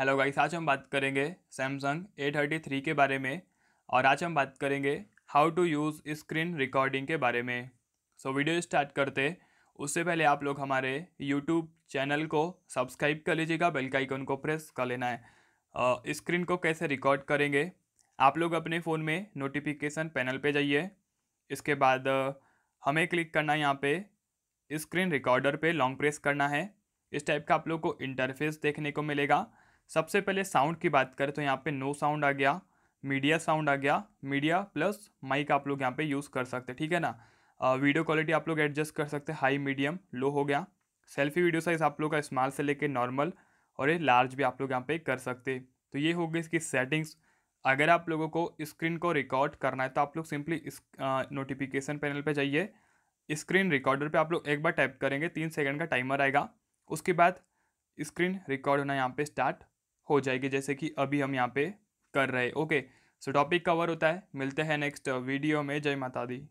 hello guys आज हम बात करेंगे सैमसंग ए थर्टी थ्री के बारे में और आज हम बात करेंगे how to use screen recording के बारे में सो so, वीडियो स्टार्ट करते उससे पहले आप लोग हमारे यूट्यूब चैनल को सब्सक्राइब कर लीजिएगा बेल का आइकन को प्रेस कर लेना है स्क्रीन को कैसे रिकॉर्ड करेंगे आप लोग अपने फ़ोन में नोटिफिकेशन पैनल पर जाइए इसके बाद हमें क्लिक करना है यहाँ पे स्क्रीन रिकॉर्डर पे लॉन्ग प्रेस करना है इस टाइप का आप लोग को इंटरफेस देखने को मिलेगा सबसे पहले साउंड की बात करें तो यहाँ पे नो साउंड आ गया मीडिया साउंड आ गया मीडिया प्लस माइक आप लोग यहाँ पे यूज़ कर सकते हैं ठीक है ना वीडियो क्वालिटी आप लोग एडजस्ट कर सकते हैं हाई मीडियम लो हो गया सेल्फी वीडियो साइज़ आप लोग का स्मॉल से लेके नॉर्मल और ये लार्ज भी आप लोग यहाँ पे कर सकते तो ये होगी इसकी सेटिंग्स अगर आप लोगों को स्क्रीन को रिकॉर्ड करना है तो आप लोग सिंपली इस नोटिफिकेशन पैनल पर जाइए स्क्रीन रिकॉर्डर पर आप लोग एक बार टाइप करेंगे तीन सेकेंड का टाइमर आएगा उसके बाद स्क्रीन रिकॉर्ड होना यहाँ पे स्टार्ट हो जाएगी जैसे कि अभी हम यहाँ पे कर रहे ओके सो टॉपिक कवर होता है मिलते हैं नेक्स्ट वीडियो में जय माता दी